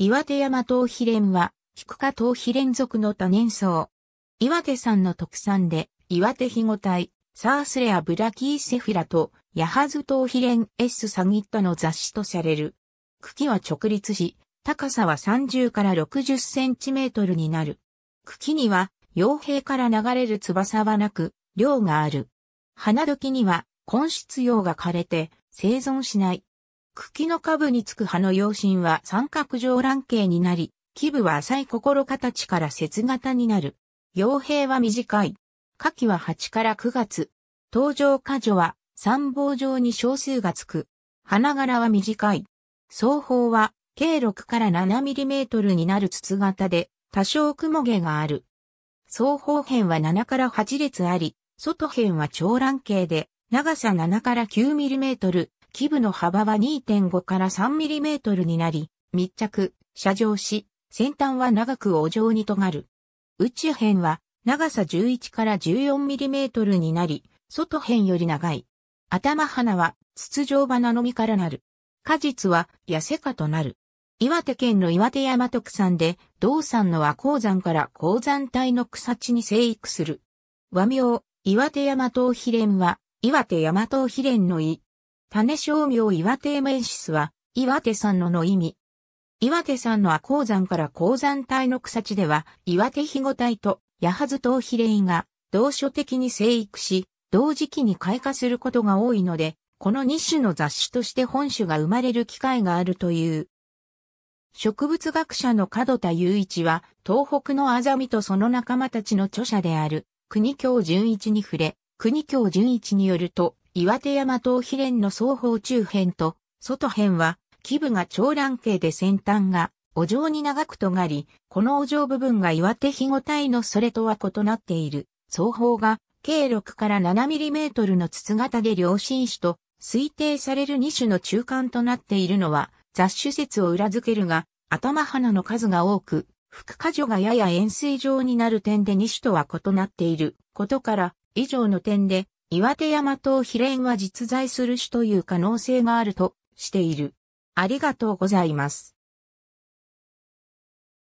岩手山頭皮蓮は、菊花頭皮蓮属の多年草。岩手山の特産で、岩手肥後体、サースレアブラキーセフィラと、ヤハズ頭皮蓮 S サギッタの雑誌とされる。茎は直立し、高さは30から60センチメートルになる。茎には、傭兵から流れる翼はなく、量がある。花時には、根室葉が枯れて、生存しない。茎の下部につく葉の葉身は三角状卵形になり、基部は浅い心形から節型になる。傭兵は短い。夏季は8から9月。登場果女は三棒状に小数がつく。花柄は短い。双方は計6から7ミリメートルになる筒型で多少雲毛がある。双方辺は7から8列あり、外辺は長卵形で長さ7から9ミリメートル、基部の幅は2.5から3ミリメートルになり、密着、射状し、先端は長くお状に尖る。内辺は長さ11から14ミリメートルになり、外辺より長い。頭花は筒状花の実からなる。果実は痩せ果となる。岩手県の岩手山特産で、道産の和鉱山から鉱山帯の草地に生育する。和名、岩手山東秘連は、岩手山東秘連の意、種商名岩手メンシスは、岩手山のの意味。岩手山の阿鉱山から鉱山帯の草地では、岩手肥後帯とトウヒレイが、同所的に生育し、同時期に開花することが多いので、この2種の雑種として本種が生まれる機会があるという。植物学者の角田雄一は、東北のアザミとその仲間たちの著者である、国京純一に触れ、国京純一によると、岩手山東比連の双方中辺と外辺は、基部が長卵形で先端が、お嬢に長く尖り、このお嬢部分が岩手肥後体のそれとは異なっている。双方が、計6から 7mm の筒型で両新種と推定される2種の中間となっているのは雑種説を裏付けるが頭花の数が多く副果樹がやや円錐状になる点で2種とは異なっていることから以上の点で岩手山等比連は実在する種という可能性があるとしている。ありがとうございます。